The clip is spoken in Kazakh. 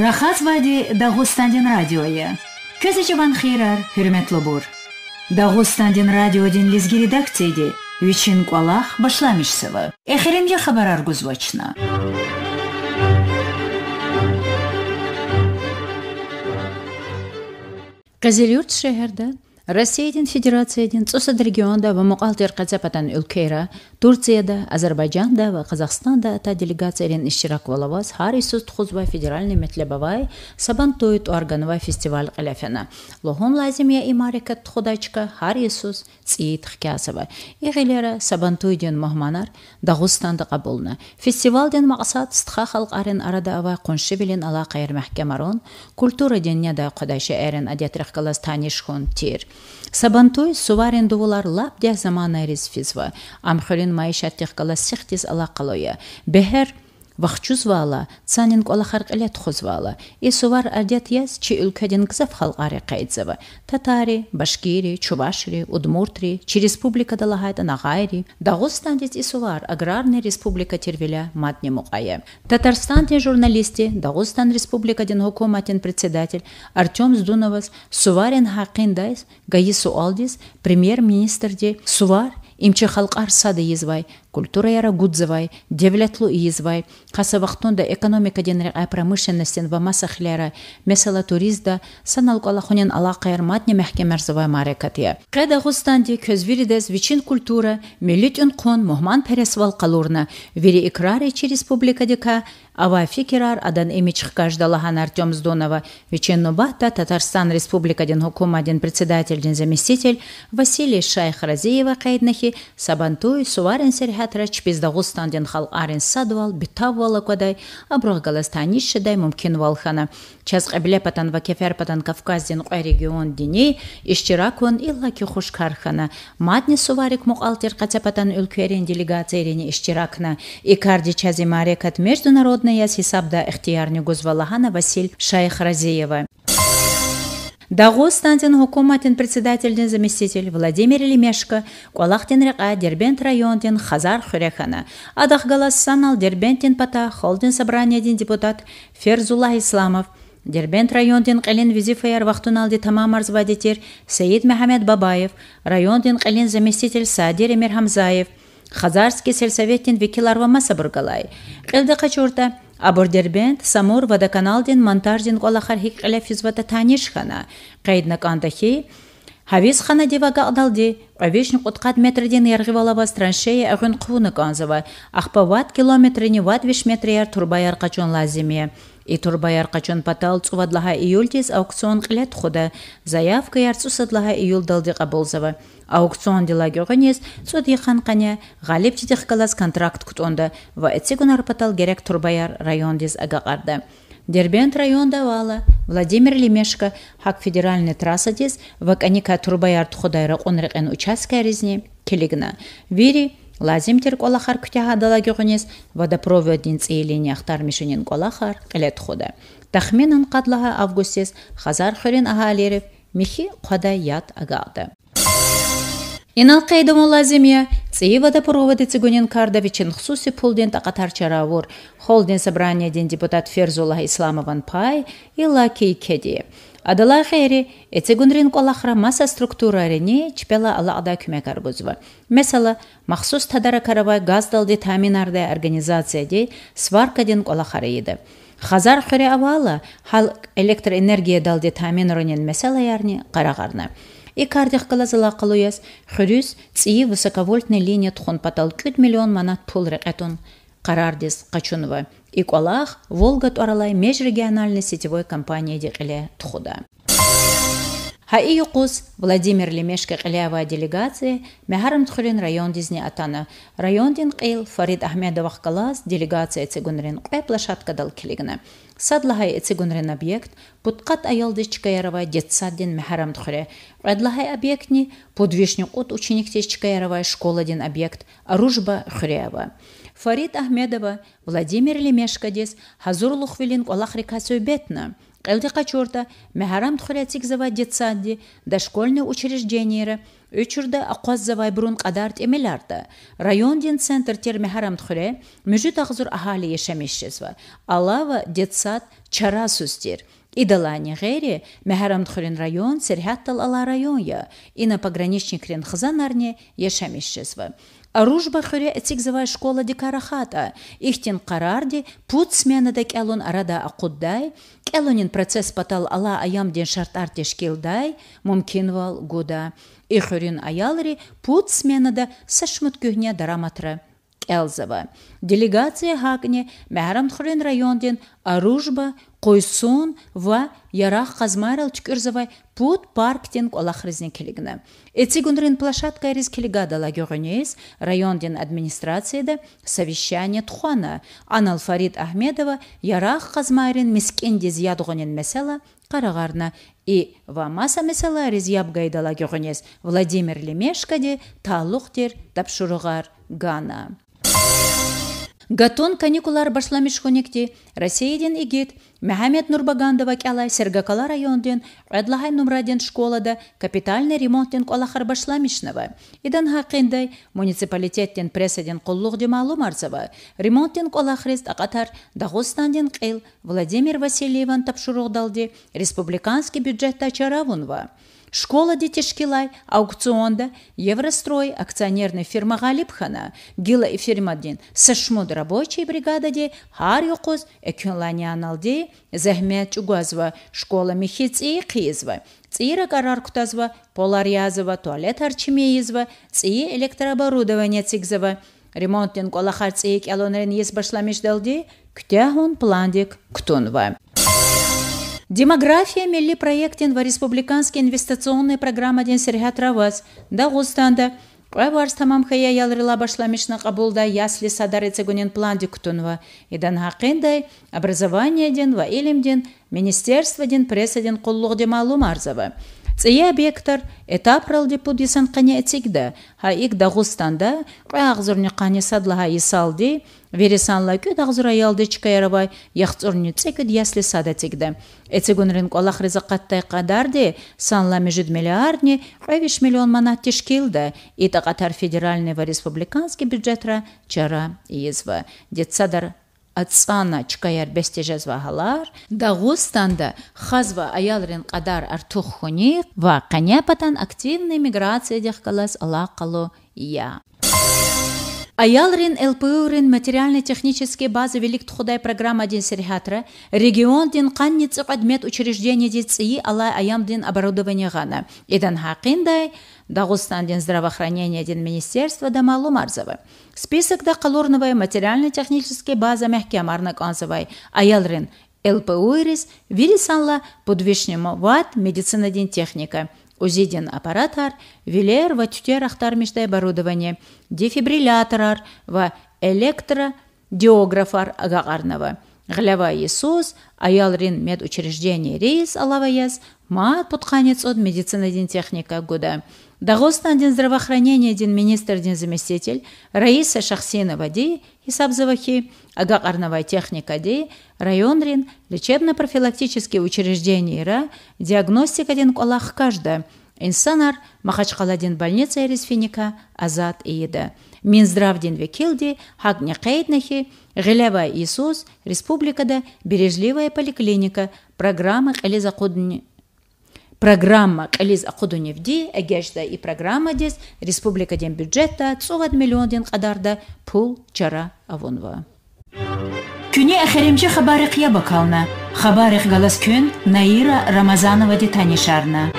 Рахат вади Дагустандин радиоя. Кезечеван хирар, хюрметлі бұр. Дагустандин радиодин лизги редакцияде, Вичин Куалах башламишсева. Эхеринге хабар аргузвачна. Казелюрт шәһәрдән россиядин федерациядин цусад регионда ва мукалтер кацапатан өлкөйра турцияда азербайджанда ва казакстанда та делегациялин иштирак валаваз ҳар исус федеральный метлебавай сабан тоит органва фестиваль кылафена лохом лазимия имарика тухудачка ҳар исус циит хкясова сабан тойдин махманар дагустанда кабулна фестивалдин максат стха халк арен арада ава кунши ала алака эрмахкемарон культура диньяда кудаши эрен адятрахкалас танишхун тир Сабантой суварен лап лапдя замана эрис физва. Амхолин маишат тихкала сихтис ала калоя. Бехер – вахчузвала цанин квалахаркъилят хузвала исувар адят яз чи үлкедин кзав халкъари кайдзава татари башкири чувашри удмуртри чи нағайри лагайда нагайри и сувар аграрны республика тервеля матне мукая татарстандин журналисти республика республикадин хукуматин председатель артем здуновас суварин хакиндайс гаи суалдис премьер сувар имче халқар сады езвай культура яра гудзавай девлетлу иезвай хаса вахтонда экономика денрега промышленностен ва масахлера месала туризда саналкала хунен алакайр матне мәхкемерзавай марекатия кеда густанди көзвиридес вичин культура миллит үнқон мухман пересвал калурна вери икрар ичи республика дика ава фикерар адан эмич лахан артем здонова веченну бахта татарстан республика ден хукума ден председатель ден заместитель василий шайх разиева кайднахи сабантуй суварен серхат هاترچ 29 танден халқ арен садвал битаввала кадай абрух галастани шидай мумкин валхана чаз қабле патан ва кефер патан Кавказдин қой регион дини ишчиракун иллаки хушкархана матни суварик муқалтир патан үлкерен делегациярени ишчиракна икарди чази марекат международная с ихтиярни гузвалахана василь шайх разиева Дағу хукуматин председательдин заместитель Владимир Лемешко, Куалахтен Дербент райондин Хазар Хурехана, Адахгалас санал Дербентен пата Холдин собраниеден депутат Ферзула Исламов, Дербент райондин Қален Визифаяр Вахтуналди Тамамарз Арзвадетер Саид Мехамед Бабаев, райондин қалин заместитель Садир Эмир Хамзаев, Хазарский сельсоветтен Викиларва Масабургалай, Қылды Қачурта, Абордербент Самор самур ва да каналдин монтаждин колахар хиккеле физвата Кайдна Кандахи, Хавис хана девага адалди, овешни Уткат метрден Яргивала страншея траншея куны канзава, ахпават Километр ват Вишметрия метр турбаяр качон лазиме. Итурбаяр качан патал цувадлагха июльтис аукцион қилет худа. Заявка ярцу садлагха июл далды каболзава. Аукцион делагёгынес судихан қаня қаня, жидих калас контракт кутонда ва этсигунар патал герек Турбаяр район дез қарда. Дербент район давала Владимир Лемешкі, хак федеральный трасса дез ваканика Турбаяр тухудайра онрыкен участка резни келигна. Вири лазимтер колахар кутяхадала гюгнес водопроводин цейлени ахтар мишинин колахар кылет худа. Тахминан кадлаха августес хазар хөрин ахалерев михи қада ят агалды иналқайда мулазимия цивада проводы цигунин кардавичин хсуси пулден тақатар чаравур холден собрания депутат ферзула исламован пай и лаки кеде. адала хайри эцегунрин колахра масса структура рени ала ада күмәкәр бузва мәсәлә махсус тадара қарабай газ далды таминарда организация де сварка ден иде Хазар хөрі авала, хал электр энергия далды таминарынен ронен ярни қарағарны и кардихкала калуяс, хрюс, ци высоковольтный линия тхон патал кют миллион манат пул рекетун. Карардис Качунова. Иколах волга Туралай межрегиональной сетевой компании Декеле Тхуда. Хаи юқус Владимир Лемешке қилява делегация мәхәрім тұхырен район Дизни атана, Район дин қил Фарид Ахмедовақ қалас делегация цигунрен площадка дал келігіні. Садлахай цигунрин объект путқат аялды чикаярова детсадден мәхәрім тұхыре. Адлахай объектни подвижник от ученикте чикаярова школа дин объект оружба хырява. Фарид Ахмедова Владимир Лемешкадес хазурлық велин олақ река бетна. Элде качорта мәрам тухрятик зава детсадди дашкольны учреждениере өчірді ақуаз завай бұрын кадарт район ден центр тер мәһәрам тухре мүжүт агзур ахали ва алава детсад чара сөздер. Идалани гэри мәһәрам район серхаттал ала район я Ина на пограничник рен хазанарне Ружба хөрі әтсігзівай школа карахата. Ихтен қарарды пут сменада кәлін арада ақуддай, кәлінін процесс патал ала аямден шартар тешкелдай, мүмкін вал гуда. Ихөрін аялри, пут сменада сашмыт көгне дараматры. Элзова. Делегация Хагне, мәрім Хрен районден Аружба, койсун, ва Ярах Казмарел Чкүрзовай пут парктен олах резникелігіні. Эти гундрин площадка резкелігада район районден администрацияда совещание Тхуана, Аналфарид Ахмедова, Ярах Казмарин мескендез ядғонен месела қарағарна и маса месела резябгайда лагерінес Владимир Лемешкаде талуқтер тапшырығар Гана. Гатон каникулар башламыш хонекти Россияден игит Мәхәмәт Нурбагандова кәла Сергакала районден, Әдлахай нумраден школада капитальный ремонттен калахар башламышнава. Идан хакында муниципалитеттен преседен куллык ди маалым арзава. Ремонттен калахрест акатар Дагостанден Владимир Васильеван тапшырук далды республиканский бюджетта чаравунва школа детишкилай аукционда еврострой акционерный фирма ғалипхана гила и дин сашмуд рабочий бригададе ҳар юқуз аналди заҳмет чугазва школа михици хизва цира карар кутазва туалет арчимеизва ци электрооборудование Цигзава, ремонтин колахар цик алонрен ес башламиш далди кутяхун пландик кутунва демография милли проектин ва республиканский инвестиционный да густанда, даг'istonda Праварс тамамхая ялрыла башламишна кабулда ясли садары гунен план диктунва. дан хакындай образование ден ва илим ден министерство ден пресса ден куллуғ демалу марзава. Цыя бектор этап ралди пудисан кане этигда. Ха ик Дагыстанда агзурни кане садла есалды, вересанла кө дагзура ялды чкайрабай яхцурни цек диясли сада тигда. Этигунрин резі қаттай қадарды, санла межид миллиардни равиш миллион манат тишкилда и қатар федеральный ва республиканский бюджетра чара езва. Детсадар ацана чкаяр бесте халар дагустанда хазва аялрин кадар артуххуни ва каняпатан активный миграция дехкалас калу я Аялрин ЛПУрин материально технический базы велик худай программа дин сирихатра, регион дин канниц адмет учреждение дици алай аям дин оборудование гана. Идан хакиндай, Дагустан дин здравоохранения дин министерства дамалу марзавы. Списокда қалорновай материально технической база мәхкем арнак анзывай. Аялрин ЛПУРИС, Вилисанла, подвишнема ват, медицина ден техника. Узиден аппаратар, вилер ва тютер ахтармиштай оборудование, дефибрилляторар ва электродиографар агағарнова. Глава Иисус, аял рин медучреждение рейс алаваяс, мат путканец от медицины дин техника года. Дагостан дин здравоохранение дин министр дин заместитель, Раиса Шахсинова ди, Исабзавахи, Агак Арновая техника ди, район рин, лечебно-профилактические учреждения ра, диагностика дин колах каждая, Инсанар махачқаладен больница эресфиника азат иеді. Минздравденве келде Хагня Кейтнахи, Гелева Иисус республикада бережливая поликлиника программа әлеза программа қализ ақудуневди и программа дес республикаден бюджетта Миллион миллионден қадарда пул чара авонва Күні әхеремче хабары қия бакална галас күн наира рамазанова де шарна.